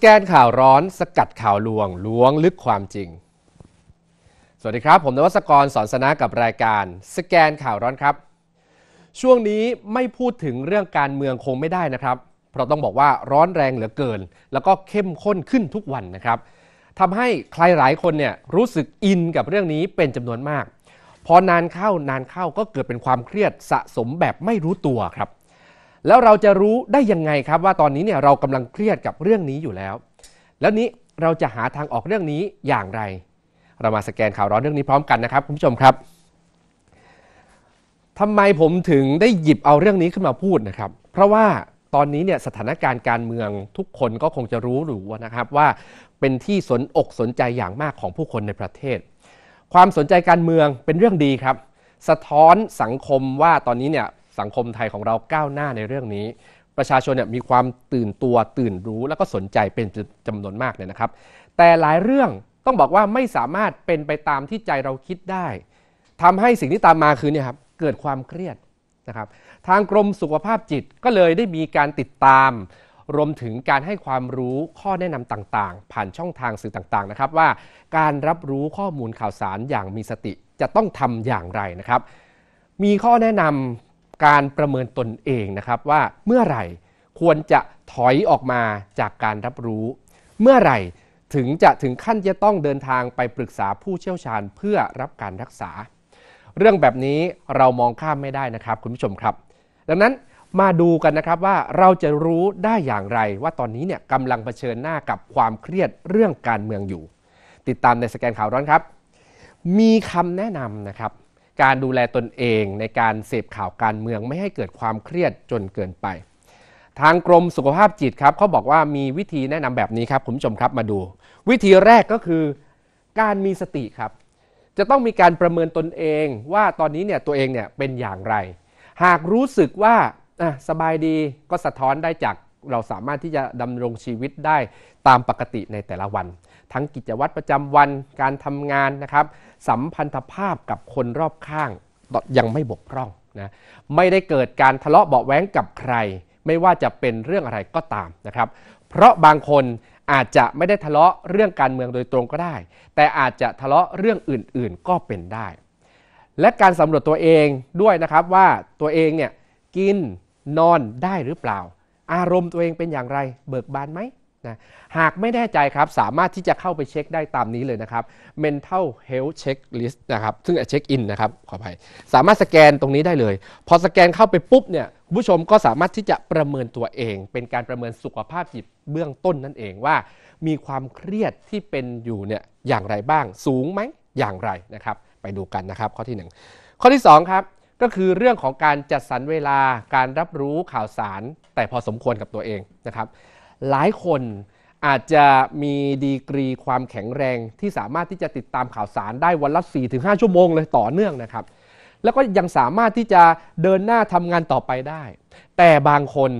แกนข่าวร้อนสกัดข่าวลวงล้วงลึกความจริง สวัสดีครับผมนวัสกรสอนสนะกับรายการ สแกนข่าวร้อนครับ ช่วงนี้ไม่พูดถึงเรื่องการเมืองคงไม่ได้นะครับ เพราะต้องบอกว่าร้อนแรงเหลือเกินแล้วก็เข้มข้นขึ้นทุกวันนะครับทำให้ใครหลายคนเนี่ยรู้สึกอินกับเรื่องนี้เป็นจำนวนมาก พอนานเข้านานเข้าก็เกิดเป็นความเครียดสะสมแบบไม่รู้ตัวครับแล้วเราจะรู้ได้ยังไงครับ ว่าตอนนี้เนี่ยเรากำลังเครียดกับเรื่องนี้อยู่แล้ว แล้วนี้เราจะหาทางออกเรื่องนี้อย่างไร เรามาสแกนข่าวร้อนเรื่องนี้พร้อมกันนะครับคุณผู้ชมครับทำไมผมถึงได้หยิบเอาเรื่องนี้ขึ้นมาพูดนะครับ เพราะว่าตอนนี้เนี่ยสถานการณ์การเมืองทุกคนก็คงจะรู้หรือนะครับว่าเป็นที่สนอกสนใจอย่างมากของผู้คนในประเทศ ความสนใจการเมืองเป็นเรื่องดีครับ สะท้อนสังคมว่าตอนนี้เนี่ยสังคมไทยของเราก้าวหน้าในเรื่องนี้ ประชาชนเนี่ยมีความตื่นตัวตื่นรู้ แล้วก็สนใจเป็นจำนวนมากเลยนะครับ แต่หลายเรื่องต้องบอกว่าไม่สามารถเป็นไปตามที่ใจเราคิดได้ ทำให้สิ่งที่ตามมาคือเนี่ยครับเกิดความเครียดนะครับ ทางกรมสุขภาพจิตก็เลยได้มีการติดตาม รวมถึงการให้ความรู้ข้อแนะนำต่างๆ ผ่านช่องทางสื่อต่างๆนะครับ ว่าการรับรู้ข้อมูลข่าวสารอย่างมีสติจะต้องทำอย่างไรนะครับ มีข้อแนะนำการประเมินตนเองนะครับ ว่าเมื่อไหร่ควรจะถอยออกมาจากการรับรู้ เมื่อไหร่ถึงจะถึงขั้นจะต้องเดินทางไปปรึกษาผู้เชี่ยวชาญเพื่อรับการรักษา เรื่องแบบนี้เรามองข้ามไม่ได้นะครับ คุณผู้ชมครับ ดังนั้นมาดูกันนะครับว่าเราจะรู้ได้อย่างไรว่าตอนนี้เนี่ยกำลังเผชิญหน้ากับความเครียดเรื่องการเมืองอยู่ ติดตามในสแกนข่าวร้อนครับ มีคำแนะนำนะครับการดูแลตนเอง ในการเสพข่าวการเมืองไม่ให้เกิดความเครียดจนเกินไป ทางกรมสุขภาพจิตครับเขาบอกว่ามีวิธีแนะนำแบบนี้ครับคุณผู้ชมครับมาดู วิธีแรกก็คือการมีสติครับ จะต้องมีการประเมินตนเอง ว่าตอนนี้เนี่ยตัวเองเนี่ยเป็นอย่างไร หากรู้สึกว่าสบายดีก็สะท้อนได้จากเราสามารถที่จะดำรงชีวิตได้ตามปกติในแต่ละวันทั้งกิจวัตรประจำวันการทำงานนะครับสัมพันธภาพกับคนรอบข้างยังไม่บกพร่องนะไม่ได้เกิดการทะเลาะเบาแว้งกับใคร ไม่ว่าจะเป็นเรื่องอะไรก็ตามนะครับเพราะบางคนอาจจะไม่ได้ทะเลาะเรื่องการเมืองโดยตรงก็ได้ แต่อาจจะทะเลาะเรื่องอื่นๆก็เป็นได้ และการสำรวจตัวเองด้วยนะครับว่าตัวเองเนี่ยกินนอนได้หรือเปล่า อารมณ์ตัวเองเป็นอย่างไร เบิกบานไหมนะหากไม่แน่ใจครับสามารถที่จะเข้าไปเช็คได้ตามนี้เลยนะครับ mental health checklist นะครับซึ่งเช็คอินนะครับขออภัยสามารถสแกนตรงนี้ได้เลย พอสแกนเข้าไปปุ๊บเนี่ยผู้ชมก็สามารถที่จะประเมินตัวเอง เป็นการประเมินสุขภาพจิตเบื้องต้นนั่นเองว่ามีความเครียดที่เป็นอยู่เนี่ยอย่างไรบ้างสูงไหม อย่างไรนะครับไปดูกันนะครับข้อที่ 1 ข้อที่2ครับก็คือเรื่องของการจัดสรรเวลาการรับรู้ข่าวสาร แต่พอสมควรกับตัวเองนะครับหลายคนอาจจะมีดีกรีความแข็งแรงที่สามารถที่จะติดตามข่าวสารได้วันละ4-5 ชั่วโมงเลยต่อเนื่องนะครับ แล้วก็ยังสามารถที่จะเดินหน้าทำงานต่อไปได้ แต่บางคน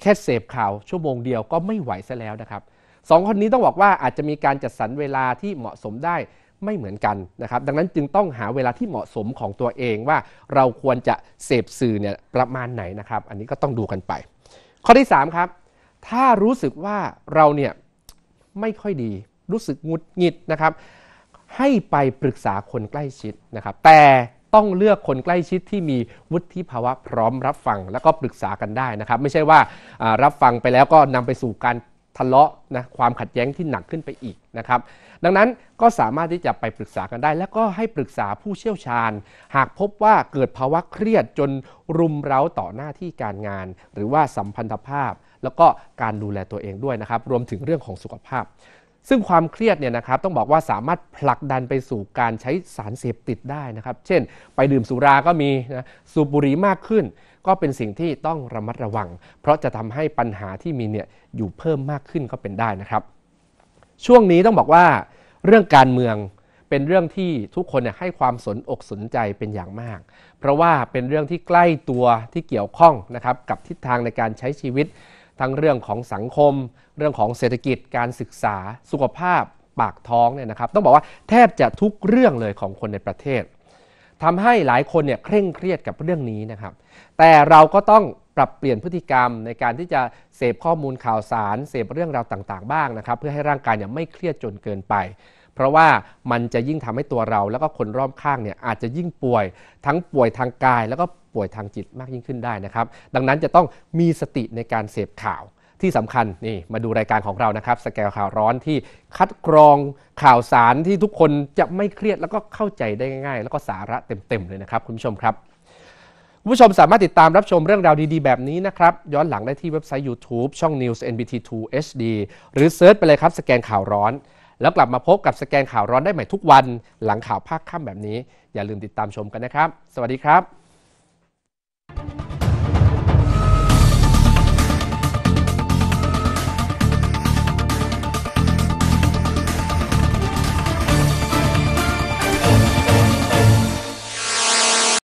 แค่เสพข่าวชั่วโมงเดียวก็ไม่ไหวซะแล้วนะครับสองคนนี้ต้องบอกว่าอาจจะมีการจัดสรรเวลาที่เหมาะสมได้ไม่เหมือนกันนะครับ ดังนั้นจึงต้องหาเวลาที่เหมาะสมของตัวเองว่าเราควรจะเสพสื่อเนี่ยประมาณไหนนะครับ อันนี้ก็ต้องดูกันไป ข้อที่ 3 ครับถ้ารู้สึกว่าเราเนี่ยไม่ค่อยดีรู้สึกงุดหงิดนะครับ ให้ไปปรึกษาคนใกล้ชิดนะครับแต่ต้องเลือกคนใกล้ชิดที่มีวุฒิภาวะพร้อมรับฟังแล้วก็ปรึกษากันได้นะครับ ไม่ใช่ว่ารับฟังไปแล้วก็นำไปสู่การทะเลาะนะความขัดแย้งที่หนักขึ้นไปอีกนะครับดังนั้นก็สามารถที่จะไปปรึกษากันได้แล้วก็ให้ปรึกษาผู้เชี่ยวชาญ หากพบว่าเกิดภาวะเครียดจนรุมเร้าต่อหน้าที่การงาน หรือว่าสัมพันธภาพแล้วก็การดูแลตัวเองด้วยนะครับ รวมถึงเรื่องของสุขภาพ ซึ่งความเครียดเนี่ยนะครับ ต้องบอกว่าสามารถผลักดันไปสู่การใช้สารเสพติดได้นะครับ เช่น ไปดื่มสุราก็มีนะ สูบบุหรี่มากขึ้น ก็เป็นสิ่งที่ต้องระมัดระวัง เพราะจะทำให้ปัญหาที่มีเนี่ยอยู่เพิ่มมากขึ้นก็เป็นได้นะครับ ช่วงนี้ต้องบอกว่าเรื่องการเมืองเป็นเรื่องที่ทุกคนให้ความสนอกสนใจเป็นอย่างมาก เพราะว่าเป็นเรื่องที่ใกล้ตัวที่เกี่ยวข้องนะครับกับทิศทางในการใช้ชีวิตทั้งเรื่องของสังคม เรื่องของเศรษฐกิจการศึกษา สุขภาพ ปากท้องเนี่ยนะครับ ต้องบอกว่าแทบจะทุกเรื่องเลยของคนในประเทศ ทำให้หลายคนเนี่ยเคร่งเครียดกับเรื่องนี้นะครับแต่เราก็ต้องปรับเปลี่ยนพฤติกรรมในการที่จะเสพข้อมูลข่าวสาร เสพเรื่องราวต่างๆบ้างนะครับ เพื่อให้ร่างกายเนี่ยไม่เครียดจนเกินไปเพราะว่ามันจะยิ่งทำให้ตัวเราแล้วก็คนรอบข้างเนี่ยอาจจะยิ่งป่วยทั้งป่วยทางกายแล้วก็ป่วยทางจิตมากยิ่งขึ้นได้นะครับดังนั้นจะต้องมีสติในการเสพข่าวที่สำคัญ นี่ มาดูรายการของเรานะครับสแกลข่าวร้อนที่คัดกรองข่าวสารที่ทุกคนจะไม่เครียดแล้วก็เข้าใจได้ง่าย ๆ แล้วก็สาระเต็มๆ เลยนะครับ คุณผู้ชมครับผู้ชมสามารถติดตามรับชมเรื่องราวดีๆ แบบนี้นะครับ ย้อนหลังได้ที่เว็บไซต์ YouTube ช่อง News NBT2 HD หรือเซิร์ชไปเลยครับสแกนข่าวร้อนแล้วกลับมาพบกับสแกนข่าวร้อนได้ใหม่ทุกวัน หลังข่าวภาคค่ำแบบนี้ อย่าลืมติดตามชมกันนะครับ สวัสดีครับ